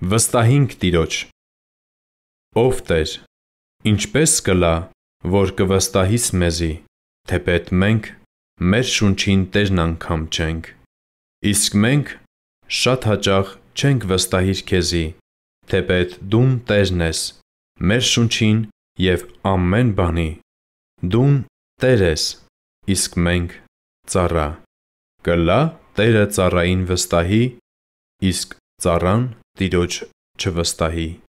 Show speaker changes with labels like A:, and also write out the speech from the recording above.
A: Վստահինք Տիրոջ։ Ով Տեր,
B: ինչպես կլա, որ կվստահիս մեզի, թեպետ մենք մեր շունչին Տերն անգամ չենք։ Իսկ մենք շատ հաճախ չենք վստահիր քեզի, թեպետ դում Տերն ես, մեր շունչին եւ ամեն բանի։ Դուն Տեր ես, իսկ մենք ծառա։ Կլա Տերը ծառային վստահի, իսկ
A: ծառան ty Deutsch ČV vztahy